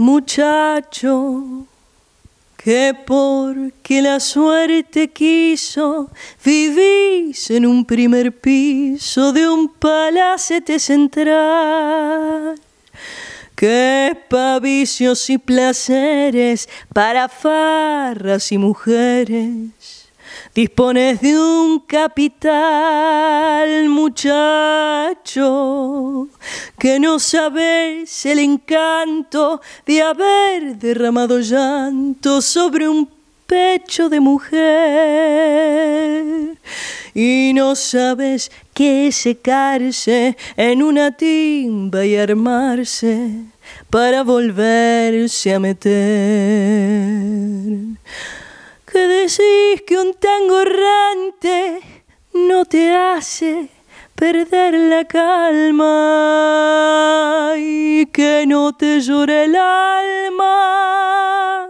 muchacho que porque la suerte quiso vivís en un primer piso de un palacete central que pavicios y placeres para farras y mujeres Dispones de un capital, muchacho, que no sabes el encanto de haber derramado llanto sobre un pecho de mujer. Y no sabes que secarse en una timba y armarse para volverse a meter que decís que un tango errante no te hace perder la calma y que no te llore el alma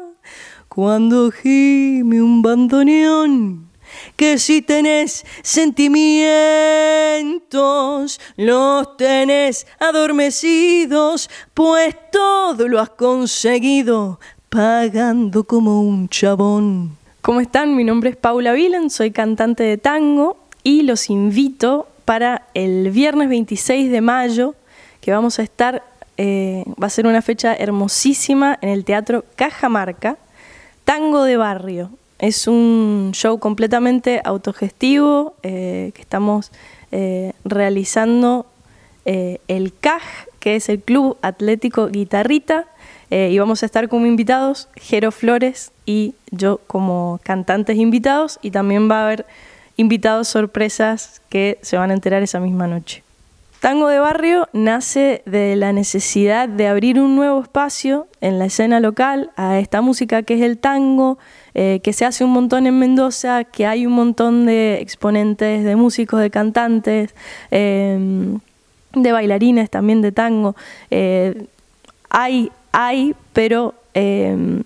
cuando gime un bandoneón que si tenés sentimientos, los tenés adormecidos, pues todo lo has conseguido pagando como un chabón. ¿Cómo están? Mi nombre es Paula vilan soy cantante de tango y los invito para el viernes 26 de mayo, que vamos a estar, eh, va a ser una fecha hermosísima en el Teatro Cajamarca, Tango de Barrio. Es un show completamente autogestivo eh, que estamos eh, realizando el CAJ, que es el Club Atlético Guitarrita. Eh, y vamos a estar como invitados Jero Flores y yo como cantantes invitados y también va a haber invitados sorpresas que se van a enterar esa misma noche. Tango de Barrio nace de la necesidad de abrir un nuevo espacio en la escena local a esta música que es el tango, eh, que se hace un montón en Mendoza, que hay un montón de exponentes, de músicos, de cantantes, eh, de bailarines también de tango. hay hay, pero em,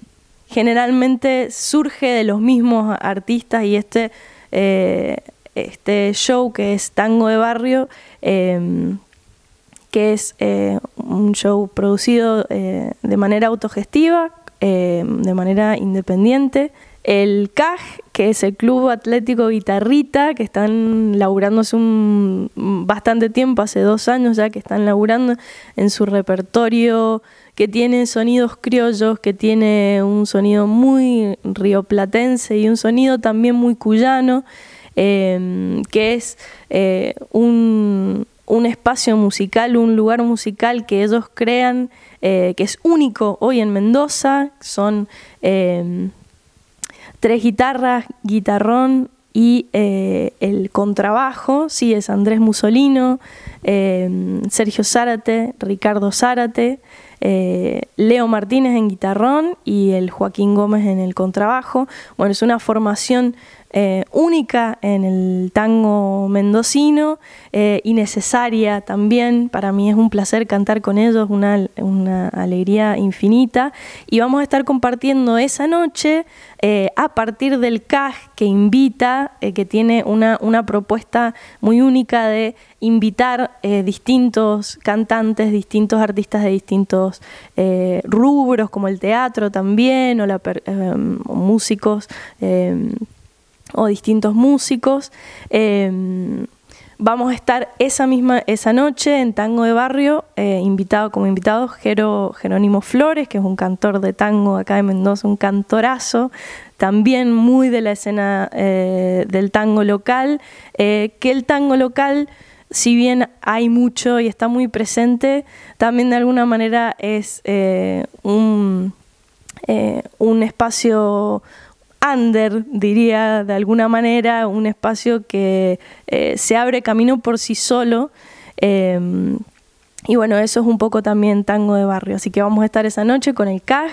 generalmente surge de los mismos artistas y este, eh, este show que es Tango de Barrio, em, que es eh, un show producido eh, de manera autogestiva, em, de manera independiente el CAG, que es el Club Atlético Guitarrita, que están laburando hace un bastante tiempo, hace dos años ya que están laburando en su repertorio, que tiene sonidos criollos, que tiene un sonido muy rioplatense y un sonido también muy cuyano, em, que es eh, un, espacio musical, un lugar musical que ellos crean, eh, que es único hoy en Mendoza, son em, tres guitarras, guitarrón y eh, el contrabajo, sí, es Andrés Musolino, eh, Sergio Zárate, Ricardo Zárate, eh, Leo Martínez en guitarrón y el Joaquín Gómez en el contrabajo. Bueno, es una formación eh, única en el tango mendocino eh, y necesaria también. Para mí es un placer cantar con ellos, una, alegría infinita. Y vamos a estar compartiendo esa noche a partir del CAJ que invita, que tiene una propuesta muy única de invitar eh, distintos cantantes, distintos artistas de distintos eh, rubros, como el teatro también, o, em, músicos, em, o distintos músicos. Em, vamos a estar esa misma esa noche en Tango de Barrio, eh, invitado como invitado Jerónimo Flores, que es un cantor de tango acá en Mendoza, un cantorazo, también muy de la escena del tango local, que el tango local si bien hay mucho y está muy presente, también de alguna manera es eh, un, eh, un espacio under, diría de alguna manera, un espacio que eh, se abre camino por sí solo, y bueno, eso es un poco también tango de barrio. Así que vamos a estar esa noche con el CAJ,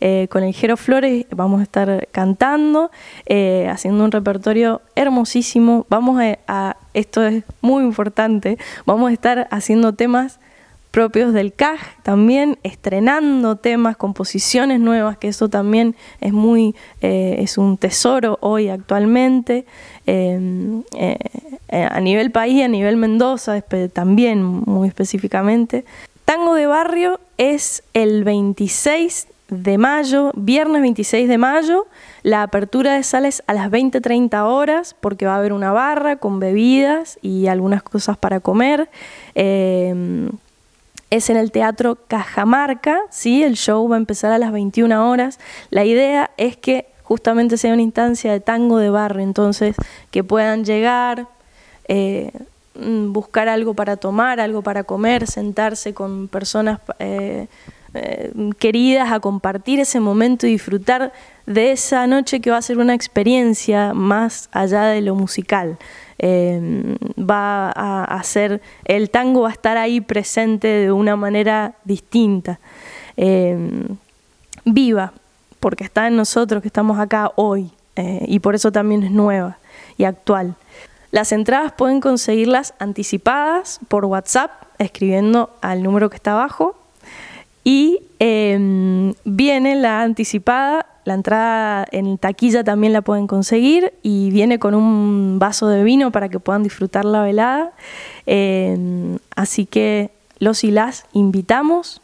eh, con el Jero Flores, vamos a estar cantando, eh, haciendo un repertorio hermosísimo. Vamos a, esto es muy importante, vamos a estar haciendo temas propios del CAJ, también estrenando temas, composiciones nuevas, que eso también es muy, eh, es un tesoro hoy actualmente eh, a nivel país a nivel Mendoza también muy específicamente. Tango de Barrio es el 26 de mayo, viernes 26 de mayo, la apertura de sales a las 20-30 horas porque va a haber una barra con bebidas y algunas cosas para comer. Em, es en el Teatro Cajamarca, ¿sí? el show va a empezar a las 21 horas. La idea es que justamente sea una instancia de tango de barrio, entonces que puedan llegar, eh, mm, buscar algo para tomar, algo para comer, sentarse con personas eh, eh, queridas a compartir ese momento y disfrutar de esa noche que va a ser una experiencia más allá de lo musical. va a hacer, el tango va a estar ahí presente de una manera distinta, viva, porque está en nosotros que estamos acá hoy y por eso también es nueva y actual. Las entradas pueden conseguirlas anticipadas por WhatsApp, escribiendo al número que está abajo. Y em, viene la anticipada, la entrada en taquilla también la pueden conseguir y viene con un vaso de vino para que puedan disfrutar la velada. Em, así que los y las invitamos